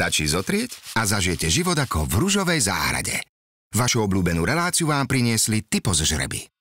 Stačí zotrieť a zažijete život ako v rúžovej záhrade. Vašu obľúbenú reláciu vám priniesli typo z žreby.